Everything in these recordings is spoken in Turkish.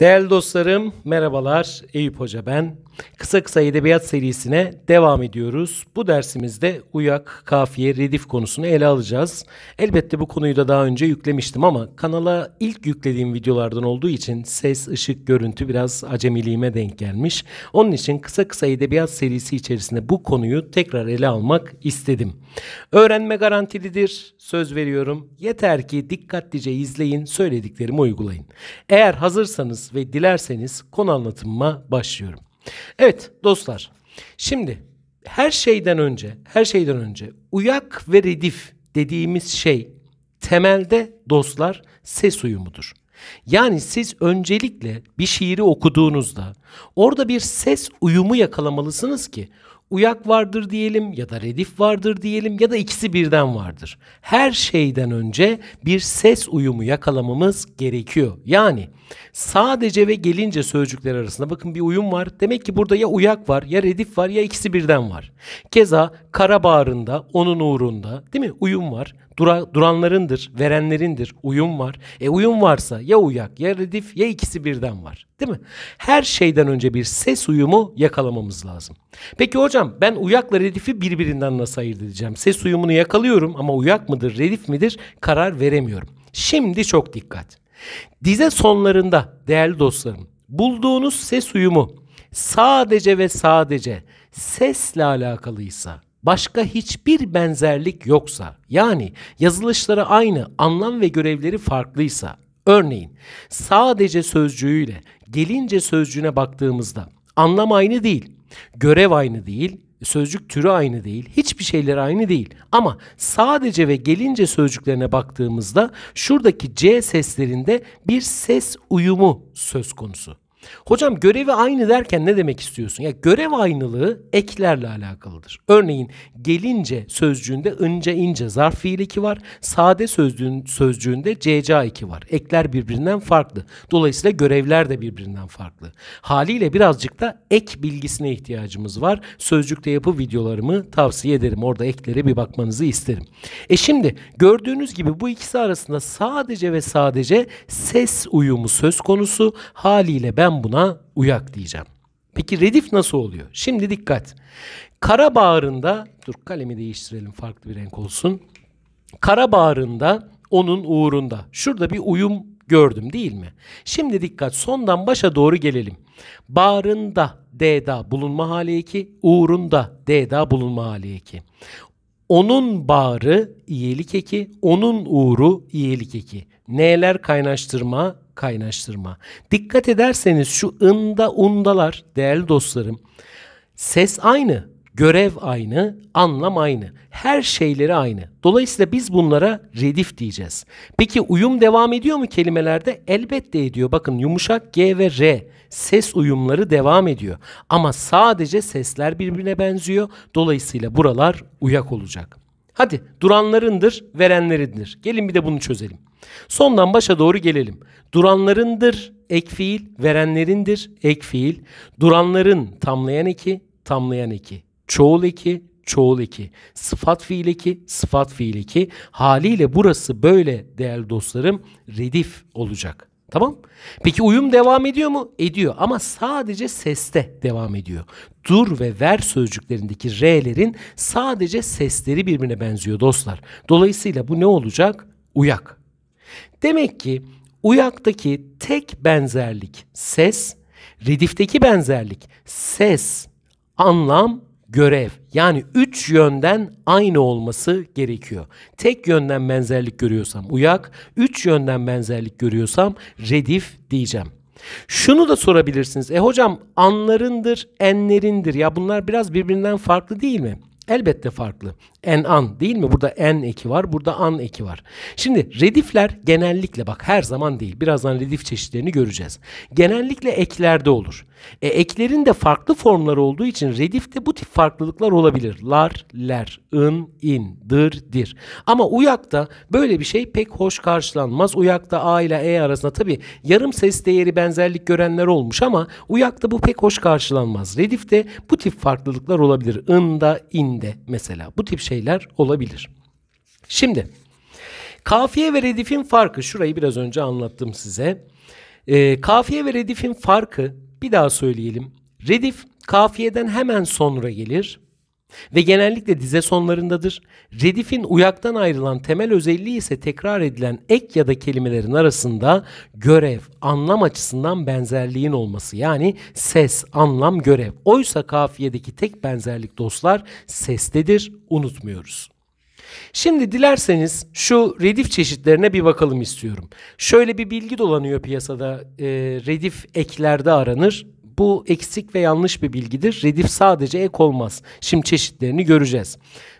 Değerli dostlarım, merhabalar. Eyüp Hoca ben. Kısa kısa edebiyat serisine devam ediyoruz. Bu dersimizde uyak, kafiye, redif konusunu ele alacağız. Elbette bu konuyu da daha önce yüklemiştim ama kanala ilk yüklediğim videolardan olduğu için ses, ışık, görüntü biraz acemiliğime denk gelmiş. Onun için kısa kısa edebiyat serisi içerisinde bu konuyu tekrar ele almak istedim. Öğrenme garantilidir, söz veriyorum. Yeter ki dikkatlice izleyin, söylediklerimi uygulayın. Eğer hazırsanız ve dilerseniz konu anlatımıma başlıyorum. Evet dostlar. Şimdi her şeyden önce, her şeyden önce uyak ve redif dediğimiz şey temelde dostlar ses uyumudur. Yani siz öncelikle bir şiiri okuduğunuzda orada bir ses uyumu yakalamalısınız ki uyak vardır diyelim ya da redif vardır diyelim ya da ikisi birden vardır. Her şeyden önce bir ses uyumu yakalamamız gerekiyor. Yani Sadece ve gelince sözcükler arasında bakın bir uyum var. Demek ki burada ya uyak var ya redif var ya ikisi birden var. Keza Karabağrı'nda onun uğrunda değil mi uyum var. Dura, duranlarındır, verenlerindir, uyum var. E uyum varsa ya uyak ya redif ya ikisi birden var. Değil mi? Her şeyden önce bir ses uyumu yakalamamız lazım. Peki hocam ben uyakla redifi birbirinden nasıl ayırt edeceğim? Ses uyumunu yakalıyorum ama uyak mıdır, redif midir karar veremiyorum. Şimdi çok dikkat. Dize sonlarında değerli dostlarım bulduğunuz ses uyumu sadece ve sadece sesle alakalıysa başka hiçbir benzerlik yoksa, yani yazılışları aynı, anlam ve görevleri farklıysa, örneğin sadece sözcüğüyle gelince sözcüğüne baktığımızda anlam aynı değil, görev aynı değil, sözcük türü aynı değil. Hiçbir şeyler aynı değil. Ama sadece ve gelince sözcüklerine baktığımızda şuradaki C seslerinde bir ses uyumu söz konusu. Hocam görevi aynı derken ne demek istiyorsun? Ya görev aynılığı eklerle alakalıdır. Örneğin gelince sözcüğünde ınca ince zarf fiil eki var. Sade sözcüğün, sözcüğünde cca eki var. Ekler birbirinden farklı. Dolayısıyla görevler de birbirinden farklı. Haliyle birazcık da ek bilgisine ihtiyacımız var. Sözcükte yapı videolarımı tavsiye ederim. Orada eklere bir bakmanızı isterim. E şimdi gördüğünüz gibi bu ikisi arasında sadece ve sadece ses uyumu söz konusu. Haliyle ben buna uyak diyeceğim. Peki redif nasıl oluyor? Şimdi dikkat. Kara bağrında, dur kalemi değiştirelim farklı bir renk olsun. Kara bağrında, onun uğrunda. Şurada bir uyum gördüm değil mi? Şimdi dikkat sondan başa doğru gelelim. Bağrında D'da bulunma hali 2, uğrunda D'da bulunma hali 2. Onun bağrı iyilik eki, onun uğru iyilik eki. Neler kaynaştırma, kaynaştırma. Dikkat ederseniz şu ında undalar değerli dostlarım. Ses aynı, görev aynı, anlam aynı. Her şeyleri aynı. Dolayısıyla biz bunlara redif diyeceğiz. Peki uyum devam ediyor mu kelimelerde? Elbette ediyor. Bakın yumuşak G ve R ses uyumları devam ediyor. Ama sadece sesler birbirine benziyor. Dolayısıyla buralar uyak olacak. Hadi duranlarındır, verenlerindir. Gelin bir de bunu çözelim. Sondan başa doğru gelelim. Duranlarındır ek fiil, verenlerindir ek fiil. Duranların tamlayan eki, tamlayan eki. Çoğul eki, çoğul eki. Sıfat fiil eki, sıfat fiil eki. Haliyle burası böyle değerli dostlarım redif olacak. Tamam. Peki uyum devam ediyor mu? Ediyor ama sadece seste devam ediyor. Dur ve ver sözcüklerindeki R'lerin sadece sesleri birbirine benziyor dostlar. Dolayısıyla bu ne olacak? Uyak. Demek ki uyaktaki tek benzerlik ses, redifteki benzerlik ses, anlam görev yani üç yönden aynı olması gerekiyor. Tek yönden benzerlik görüyorsam uyak, üç yönden benzerlik görüyorsam redif diyeceğim. Şunu da sorabilirsiniz. E hocam anlarındır, enlerindir. Ya bunlar biraz birbirinden farklı değil mi? Elbette farklı. En an değil mi? Burada en eki var, burada an eki var. Şimdi redifler genellikle bak her zaman değil. Birazdan redif çeşitlerini göreceğiz. Genellikle eklerde olur. E, eklerin de farklı formları olduğu için redifte bu tip farklılıklar olabilir. Lar, ler, ın, in, dır, dir. Ama uyakta böyle bir şey pek hoş karşılanmaz. Uyakta a ile e arasında tabi yarım ses değeri benzerlik görenler olmuş ama uyakta bu pek hoş karşılanmaz. Redifte bu tip farklılıklar olabilir. In da, in metinde mesela bu tip şeyler olabilir. Şimdi kafiye ve redifin farkı şurayı biraz önce anlattım size. E, kafiye ve redifin farkı bir daha söyleyelim. Redif kafiyeden hemen sonra gelir ve genellikle dize sonlarındadır. Redifin uyaktan ayrılan temel özelliği ise tekrar edilen ek ya da kelimelerin arasında görev, anlam açısından benzerliğin olması. Yani ses, anlam, görev. Oysa kafiyedeki tek benzerlik dostlar sestedir, unutmuyoruz. Şimdi dilerseniz şu redif çeşitlerine bir bakalım istiyorum. Şöyle bir bilgi dolanıyor piyasada e, redif eklerde aranır bu eksik ve yanlış bir bilgidir. Redif sadece ek olmaz. Şimdi çeşitlerini göreceğiz.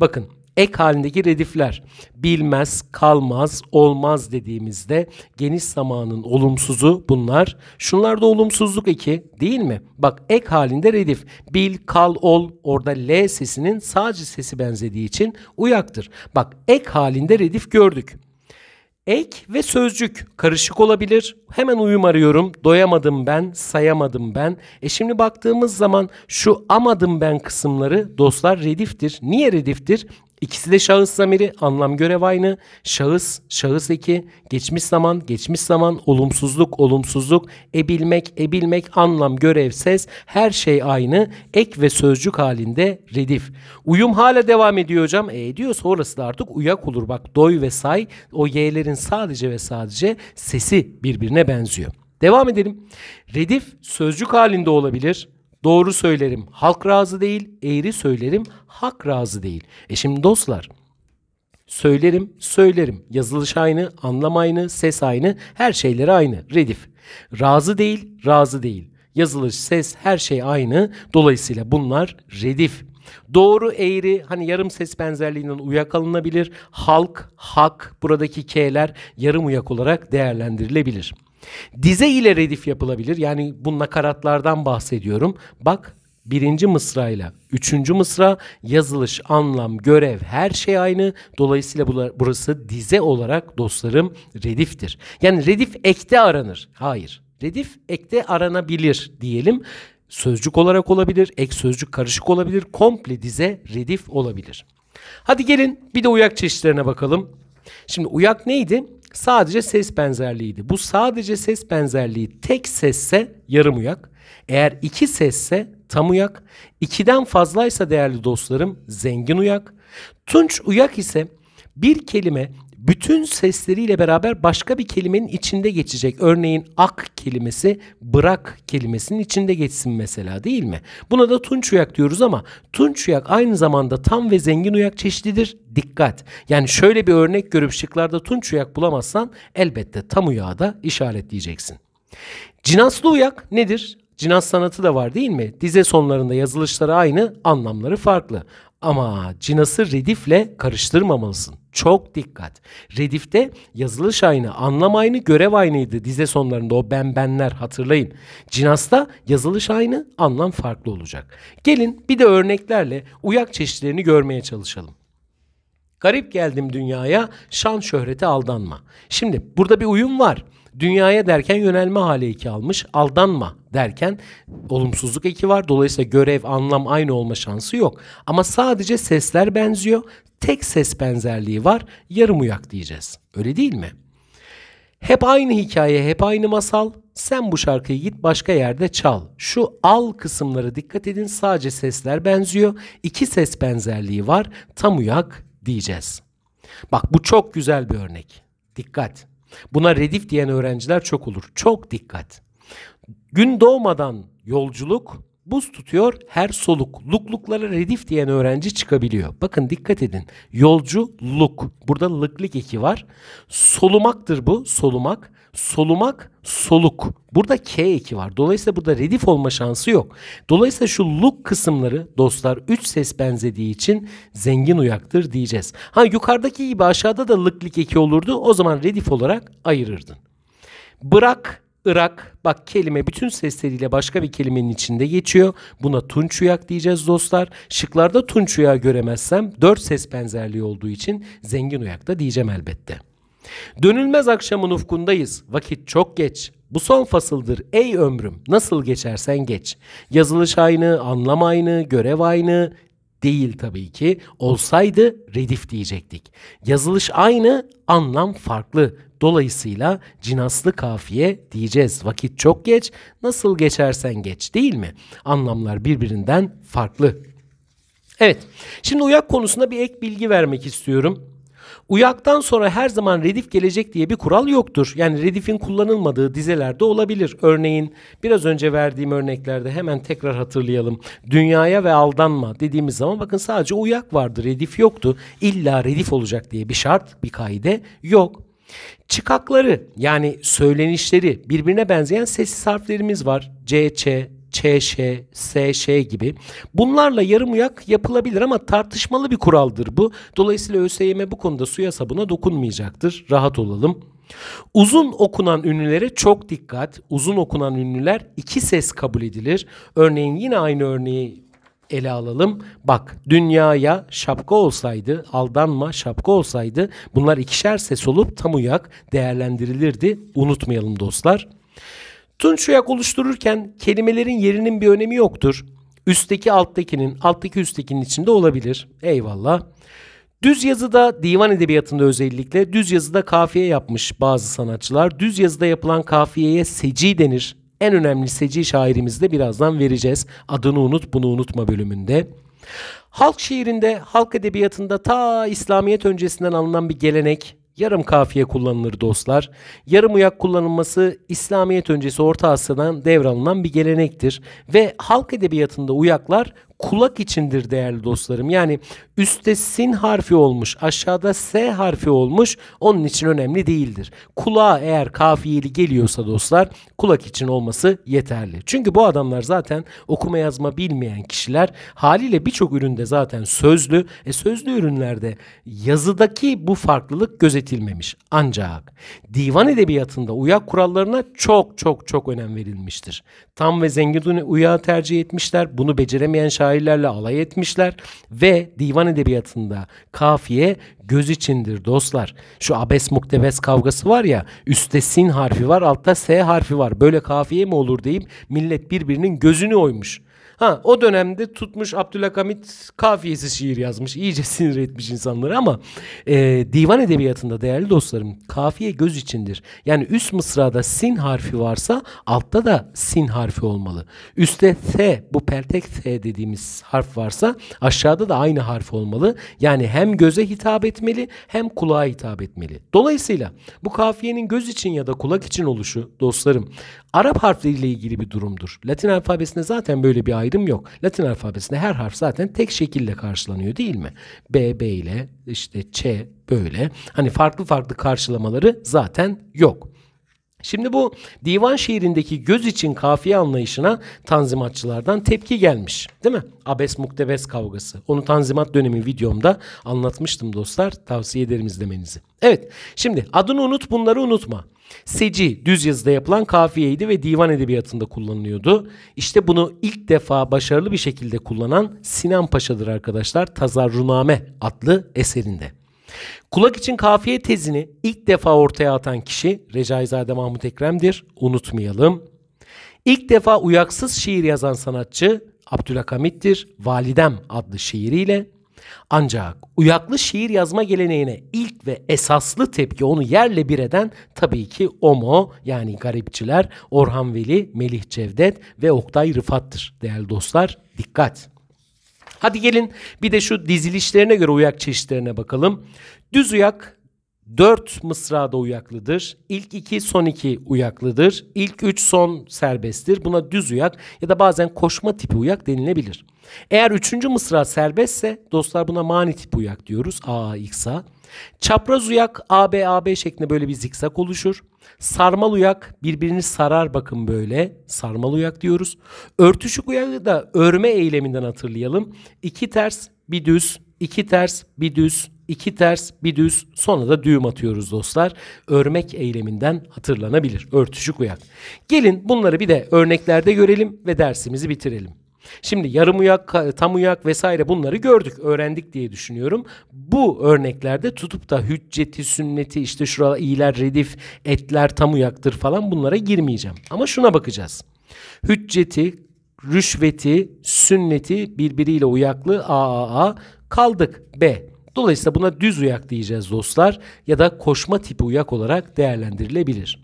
Bakın ek halindeki redifler bilmez, kalmaz, olmaz dediğimizde geniş zamanın olumsuzu bunlar. Şunlar da olumsuzluk eki değil mi? Bak ek halinde redif bil, kal, ol orada L sesinin sadece sesi benzediği için uyaktır. Bak ek halinde redif gördük. Ek ve sözcük karışık olabilir. Hemen uyum arıyorum. Doyamadım ben, sayamadım ben. E şimdi baktığımız zaman şu amadım ben kısımları dostlar rediftir. Niye rediftir? İkisi de şahıs zamiri, anlam görev aynı. Şahıs, şahıs eki, geçmiş zaman, geçmiş zaman, olumsuzluk, olumsuzluk, ebilmek, ebilmek, anlam, görev, ses her şey aynı. Ek ve sözcük halinde redif. Uyum hala devam ediyor hocam. E ediyor sonrası da artık uyak olur. Bak doy ve say o y'lerin sadece ve sadece sesi birbirine benziyor. Devam edelim. Redif sözcük halinde olabilir Doğru söylerim halk razı değil, eğri söylerim hak razı değil. E şimdi dostlar söylerim, söylerim. Yazılış aynı, anlam aynı, ses aynı, her şeyleri aynı. Redif. Razı değil, razı değil. Yazılış, ses her şey aynı. Dolayısıyla bunlar redif. Doğru eğri hani yarım ses benzerliğinden uyak alınabilir. Halk, hak buradaki K'ler yarım uyak olarak değerlendirilebilir. Dize ile redif yapılabilir. Yani bu nakaratlardan bahsediyorum. Bak birinci mısra ile üçüncü mısra yazılış, anlam, görev her şey aynı. Dolayısıyla burası dize olarak dostlarım rediftir. Yani redif ekte aranır. Hayır. Redif ekte aranabilir diyelim. Sözcük olarak olabilir, ek sözcük karışık olabilir, komple dize redif olabilir. Hadi gelin bir de uyak çeşitlerine bakalım. Şimdi uyak neydi? sadece ses benzerliğiydi. Bu sadece ses benzerliği tek sesse yarım uyak. Eğer iki sesse tam uyak. ikiden fazlaysa değerli dostlarım zengin uyak. Tunç uyak ise bir kelime bütün sesleriyle beraber başka bir kelimenin içinde geçecek. Örneğin ak kelimesi bırak kelimesinin içinde geçsin mesela değil mi? Buna da tunç uyak diyoruz ama tunç uyak aynı zamanda tam ve zengin uyak çeşididir. Dikkat! Yani şöyle bir örnek görüp şıklarda tunç uyak bulamazsan elbette tam uyağı da işaretleyeceksin. Cinaslı uyak nedir? Cinas sanatı da var değil mi? Dize sonlarında yazılışları aynı, anlamları farklı. Ama cinası redifle karıştırmamalısın. Çok dikkat. Redifte yazılış aynı, anlam aynı, görev aynıydı dize sonlarında o ben benler hatırlayın. Cinasta yazılış aynı, anlam farklı olacak. Gelin bir de örneklerle uyak çeşitlerini görmeye çalışalım. Garip geldim dünyaya, şan şöhrete aldanma. Şimdi burada bir uyum var. Dünyaya derken yönelme hali eki almış. Aldanma derken olumsuzluk eki var. Dolayısıyla görev, anlam aynı olma şansı yok. Ama sadece sesler benziyor. Tek ses benzerliği var. Yarım uyak diyeceğiz. Öyle değil mi? Hep aynı hikaye, hep aynı masal. Sen bu şarkıyı git başka yerde çal. Şu al kısımları dikkat edin. Sadece sesler benziyor. İki ses benzerliği var. Tam uyak diyeceğiz. Bak bu çok güzel bir örnek. Dikkat. Buna redif diyen öğrenciler çok olur. Çok dikkat. Gün doğmadan yolculuk buz tutuyor her soluk. Lukluklara redif diyen öğrenci çıkabiliyor. Bakın dikkat edin. Yolculuk. Burada lıklık eki var. Solumaktır bu. Solumak solumak, soluk. Burada K eki var. Dolayısıyla burada redif olma şansı yok. Dolayısıyla şu look kısımları dostlar 3 ses benzediği için zengin uyaktır diyeceğiz. Ha yukarıdaki gibi aşağıda da lık lik eki olurdu. O zaman redif olarak ayırırdın. Bırak Irak bak kelime bütün sesleriyle başka bir kelimenin içinde geçiyor. Buna tunç uyak diyeceğiz dostlar. Şıklarda tunç uyağı göremezsem 4 ses benzerliği olduğu için zengin uyak da diyeceğim elbette. Dönülmez akşamın ufkundayız. Vakit çok geç. Bu son fasıldır ey ömrüm. Nasıl geçersen geç. Yazılış aynı, anlam aynı, görev aynı. Değil tabii ki. Olsaydı redif diyecektik. Yazılış aynı, anlam farklı. Dolayısıyla cinaslı kafiye diyeceğiz. Vakit çok geç, nasıl geçersen geç değil mi? Anlamlar birbirinden farklı. Evet, şimdi uyak konusunda bir ek bilgi vermek istiyorum. Uyaktan sonra her zaman redif gelecek diye bir kural yoktur. Yani redifin kullanılmadığı dizelerde olabilir. Örneğin biraz önce verdiğim örneklerde hemen tekrar hatırlayalım. Dünyaya ve aldanma dediğimiz zaman bakın sadece uyak vardı, redif yoktu. İlla redif olacak diye bir şart, bir kaide yok. Çıkakları yani söylenişleri birbirine benzeyen sessiz harflerimiz var. C, Ç, ÇŞ, SŞ gibi. Bunlarla yarım uyak yapılabilir ama tartışmalı bir kuraldır bu. Dolayısıyla ÖSYM bu konuda suya sabuna dokunmayacaktır. Rahat olalım. Uzun okunan ünlülere çok dikkat. Uzun okunan ünlüler iki ses kabul edilir. Örneğin yine aynı örneği ele alalım. Bak dünyaya şapka olsaydı, aldanma şapka olsaydı bunlar ikişer ses olup tam uyak değerlendirilirdi. Unutmayalım dostlar. Tunç Rüyak oluştururken kelimelerin yerinin bir önemi yoktur. Üstteki alttakinin, alttaki üsttekinin içinde olabilir. Eyvallah. Düz yazıda divan edebiyatında özellikle düz yazıda kafiye yapmış bazı sanatçılar. Düz yazıda yapılan kafiyeye seci denir. En önemli seci şairimizi de birazdan vereceğiz. Adını unut bunu unutma bölümünde. Halk şiirinde, halk edebiyatında ta İslamiyet öncesinden alınan bir gelenek yarım kafiye kullanılır dostlar. Yarım uyak kullanılması İslamiyet öncesi Orta Asya'dan devralınan bir gelenektir ve halk edebiyatında uyaklar kulak içindir değerli dostlarım. Yani üstte sin harfi olmuş, aşağıda s harfi olmuş onun için önemli değildir. Kulağa eğer kafiyeli geliyorsa dostlar kulak için olması yeterli. Çünkü bu adamlar zaten okuma yazma bilmeyen kişiler haliyle birçok üründe zaten sözlü. E sözlü ürünlerde yazıdaki bu farklılık gözetilmemiş. Ancak divan edebiyatında uyak kurallarına çok çok çok önem verilmiştir. Tam ve zengin uyağı tercih etmişler. Bunu beceremeyen şair şairlerle alay etmişler ve divan edebiyatında kafiye göz içindir dostlar. Şu abes muktebes kavgası var ya üstte sin harfi var altta s harfi var böyle kafiye mi olur deyip millet birbirinin gözünü oymuş. Ha o dönemde tutmuş Abdülhakamit kafiyesi şiir yazmış. İyice sinir etmiş insanları ama e, divan edebiyatında değerli dostlarım kafiye göz içindir. Yani üst mısrada sin harfi varsa altta da sin harfi olmalı. Üste T bu peltek T dediğimiz harf varsa aşağıda da aynı harf olmalı. Yani hem göze hitap etmeli hem kulağa hitap etmeli. Dolayısıyla bu kafiyenin göz için ya da kulak için oluşu dostlarım Arap harfleriyle ilgili bir durumdur. Latin alfabesinde zaten böyle bir ayrı ayrım yok. Latin alfabesinde her harf zaten tek şekilde karşılanıyor değil mi? B, B ile işte Ç böyle. Hani farklı farklı karşılamaları zaten yok. Şimdi bu divan şiirindeki göz için kafiye anlayışına tanzimatçılardan tepki gelmiş. Değil mi? Abes muktebes kavgası. Onu tanzimat dönemi videomda anlatmıştım dostlar. Tavsiye ederim izlemenizi. Evet şimdi adını unut bunları unutma. Seci düz yazıda yapılan kafiyeydi ve divan edebiyatında kullanılıyordu. İşte bunu ilk defa başarılı bir şekilde kullanan Sinan Paşa'dır arkadaşlar Tazarruname adlı eserinde. Kulak için kafiye tezini ilk defa ortaya atan kişi Recaizade Mahmut Ekrem'dir. Unutmayalım. İlk defa uyaksız şiir yazan sanatçı Abdülhakamit'tir. Validem adlı şiiriyle. Ancak uyaklı şiir yazma geleneğine ilk ve esaslı tepki onu yerle bir eden tabii ki OMO yani garipçiler Orhan Veli, Melih Cevdet ve Oktay Rıfat'tır değerli dostlar. Dikkat! Hadi gelin bir de şu dizilişlerine göre uyak çeşitlerine bakalım. Düz uyak Dört mısra da uyaklıdır. İlk iki son iki uyaklıdır. İlk üç son serbesttir. Buna düz uyak ya da bazen koşma tipi uyak denilebilir. Eğer üçüncü mısra serbestse dostlar buna mani tipi uyak diyoruz. A, X, Çapraz uyak AB, AB şeklinde böyle bir zikzak oluşur. Sarmal uyak birbirini sarar bakın böyle. Sarmal uyak diyoruz. Örtüşük uyağı da örme eyleminden hatırlayalım. İki ters bir düz, iki ters bir düz, iki ters, bir düz, sonra da düğüm atıyoruz dostlar. Örmek eyleminden hatırlanabilir. Örtüşük uyak. Gelin bunları bir de örneklerde görelim ve dersimizi bitirelim. Şimdi yarım uyak, tam uyak vesaire bunları gördük, öğrendik diye düşünüyorum. Bu örneklerde tutup da hücceti, sünneti, işte şurada iyiler, redif, etler, tam uyaktır falan bunlara girmeyeceğim. Ama şuna bakacağız. Hücceti, rüşveti, sünneti birbiriyle uyaklı AAA kaldık B. Dolayısıyla buna düz uyak diyeceğiz dostlar ya da koşma tipi uyak olarak değerlendirilebilir.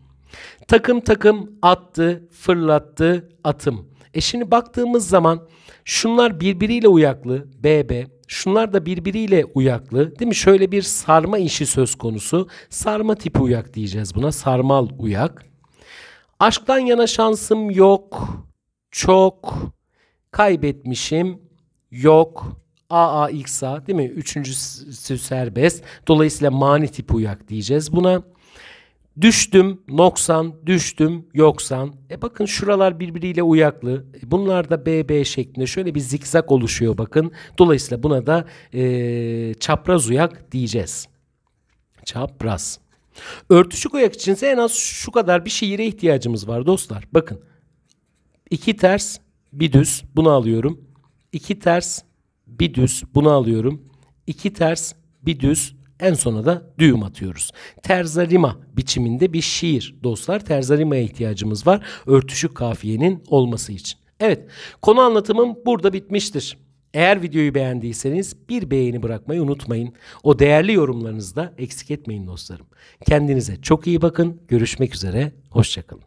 Takım takım attı, fırlattı, atım. E şimdi baktığımız zaman şunlar birbiriyle uyaklı BB, şunlar da birbiriyle uyaklı değil mi? Şöyle bir sarma işi söz konusu. Sarma tipi uyak diyeceğiz buna. Sarmal uyak. Aşktan yana şansım yok. Çok kaybetmişim. Yok. AAXA değil mi? Üçüncüsü serbest. Dolayısıyla mani tip uyak diyeceğiz buna. Düştüm, noksan, düştüm, yoksan. E bakın şuralar birbiriyle uyaklı. E bunlar da BB şeklinde şöyle bir zikzak oluşuyor bakın. Dolayısıyla buna da e, çapraz uyak diyeceğiz. Çapraz. Örtüşük uyak içinse en az şu kadar bir şiire ihtiyacımız var dostlar. Bakın. İki ters, bir düz. Bunu alıyorum. İki ters, bir düz bunu alıyorum. İki ters bir düz en sona da düğüm atıyoruz. Terzarima biçiminde bir şiir dostlar. Terzarima'ya ihtiyacımız var örtüşük kafiyenin olması için. Evet konu anlatımım burada bitmiştir. Eğer videoyu beğendiyseniz bir beğeni bırakmayı unutmayın. O değerli yorumlarınızı da eksik etmeyin dostlarım. Kendinize çok iyi bakın. Görüşmek üzere. Hoşçakalın.